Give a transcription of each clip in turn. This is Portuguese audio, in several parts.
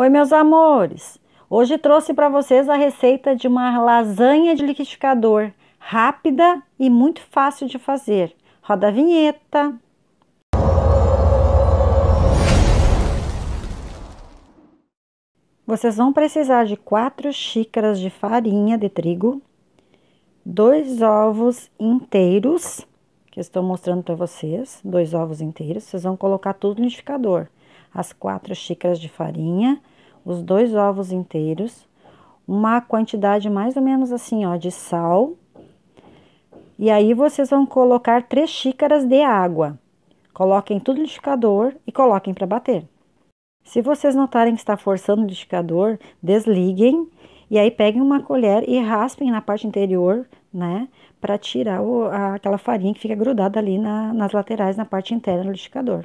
Oi, meus amores! Hoje trouxe para vocês a receita de uma lasanha de liquidificador, rápida e muito fácil de fazer. Roda a vinheta! Vocês vão precisar de 4 xícaras de farinha de trigo, dois ovos inteiros, que eu estou mostrando para vocês, dois ovos inteiros. Vocês vão colocar tudo no liquidificador as quatro xícaras de farinha, os dois ovos inteiros, uma quantidade mais ou menos assim, ó, de sal. E aí vocês vão colocar três xícaras de água. Coloquem tudo no liquidificador e coloquem para bater. Se vocês notarem que está forçando o liquidificador, desliguem e aí peguem uma colher e raspem na parte interior, né, para tirar o, a, aquela farinha que fica grudada ali na, nas laterais, na parte interna do liquidificador.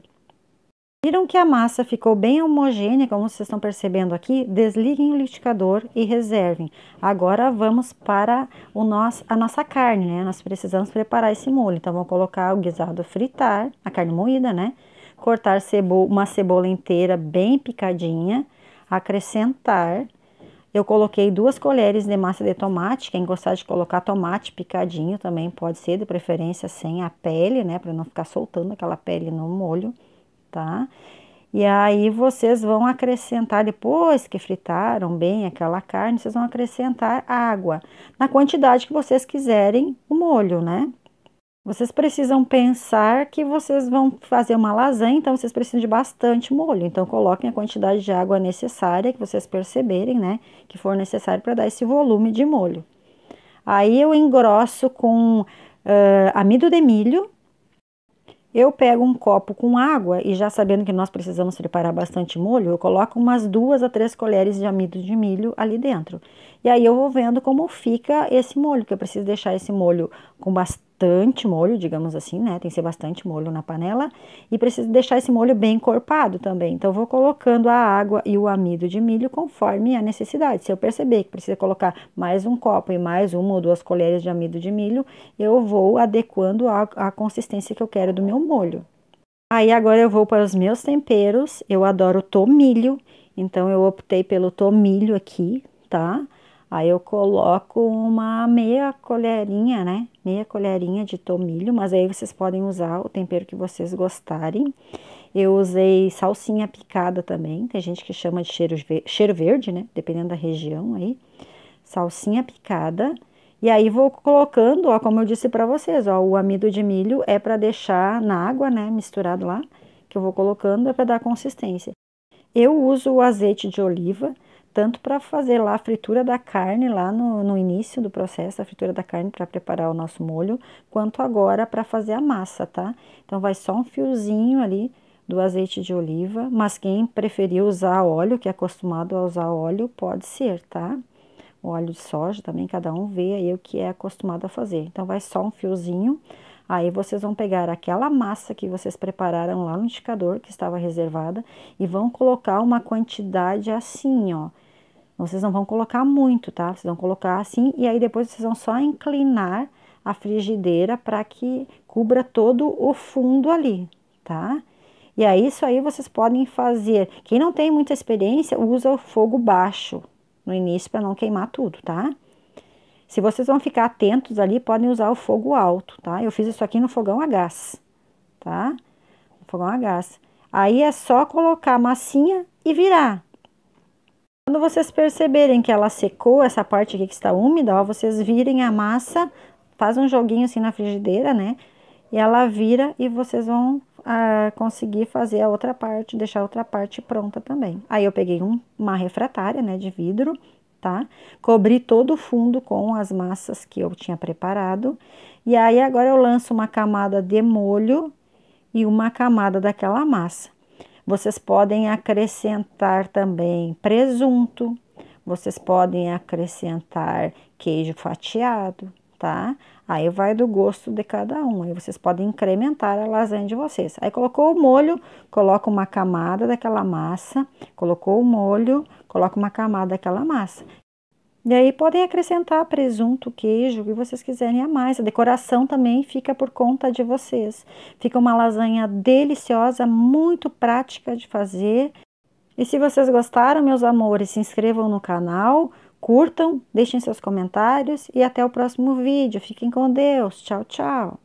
Viram que a massa ficou bem homogênea, como vocês estão percebendo aqui? Desliguem o liquidificador e reservem. Agora vamos para o nosso, a nossa carne, né? Nós precisamos preparar esse molho. Então, vou colocar o guisado fritar, a carne moída, né? Cortar cebo uma cebola inteira bem picadinha, acrescentar... Eu coloquei duas colheres de massa de tomate, quem gostar de colocar tomate picadinho também pode ser, de preferência sem a pele, né? Para não ficar soltando aquela pele no molho tá? E aí vocês vão acrescentar, depois que fritaram bem aquela carne, vocês vão acrescentar água, na quantidade que vocês quiserem o molho, né? Vocês precisam pensar que vocês vão fazer uma lasanha, então vocês precisam de bastante molho. Então, coloquem a quantidade de água necessária, que vocês perceberem, né? Que for necessário para dar esse volume de molho. Aí eu engrosso com uh, amido de milho, eu pego um copo com água e já sabendo que nós precisamos preparar bastante molho, eu coloco umas duas a três colheres de amido de milho ali dentro. E aí eu vou vendo como fica esse molho, que eu preciso deixar esse molho com bastante molho, digamos assim, né? Tem que ser bastante molho na panela e preciso deixar esse molho bem encorpado também. Então vou colocando a água e o amido de milho conforme a necessidade. Se eu perceber que precisa colocar mais um copo e mais uma ou duas colheres de amido de milho, eu vou adequando a, a consistência que eu quero do meu molho. Aí agora eu vou para os meus temperos. Eu adoro tomilho, então eu optei pelo tomilho aqui, tá? Aí eu coloco uma meia colherinha, né? Meia colherinha de tomilho, mas aí vocês podem usar o tempero que vocês gostarem. Eu usei salsinha picada também, tem gente que chama de cheiro, cheiro verde, né? Dependendo da região aí. Salsinha picada. E aí vou colocando, ó, como eu disse para vocês, ó, o amido de milho é para deixar na água, né, misturado lá, que eu vou colocando é para dar consistência. Eu uso o azeite de oliva, tanto para fazer lá a fritura da carne, lá no, no início do processo, a fritura da carne para preparar o nosso molho, quanto agora para fazer a massa, tá? Então, vai só um fiozinho ali do azeite de oliva, mas quem preferir usar óleo, que é acostumado a usar óleo, pode ser, tá? O óleo de soja também, cada um vê aí o que é acostumado a fazer. Então, vai só um fiozinho Aí vocês vão pegar aquela massa que vocês prepararam lá no indicador, que estava reservada, e vão colocar uma quantidade assim, ó. Vocês não vão colocar muito, tá? Vocês vão colocar assim, e aí depois vocês vão só inclinar a frigideira para que cubra todo o fundo ali, tá? E aí, isso aí vocês podem fazer. Quem não tem muita experiência, usa o fogo baixo no início para não queimar tudo, tá? Se vocês vão ficar atentos ali, podem usar o fogo alto, tá? Eu fiz isso aqui no fogão a gás, tá? No fogão a gás. Aí é só colocar a massinha e virar. Quando vocês perceberem que ela secou, essa parte aqui que está úmida, ó, vocês virem a massa, faz um joguinho assim na frigideira, né? E ela vira e vocês vão ah, conseguir fazer a outra parte, deixar a outra parte pronta também. Aí eu peguei um, uma refratária, né, de vidro, tá? Cobri todo o fundo com as massas que eu tinha preparado. E aí, agora eu lanço uma camada de molho e uma camada daquela massa. Vocês podem acrescentar também presunto, vocês podem acrescentar queijo fatiado, tá? Aí vai do gosto de cada um, aí vocês podem incrementar a lasanha de vocês. Aí colocou o molho, coloca uma camada daquela massa, colocou o molho, coloca uma camada daquela massa. E aí podem acrescentar presunto, queijo, o que vocês quiserem a mais. A decoração também fica por conta de vocês. Fica uma lasanha deliciosa, muito prática de fazer. E se vocês gostaram, meus amores, se inscrevam no canal, Curtam, deixem seus comentários e até o próximo vídeo. Fiquem com Deus. Tchau, tchau.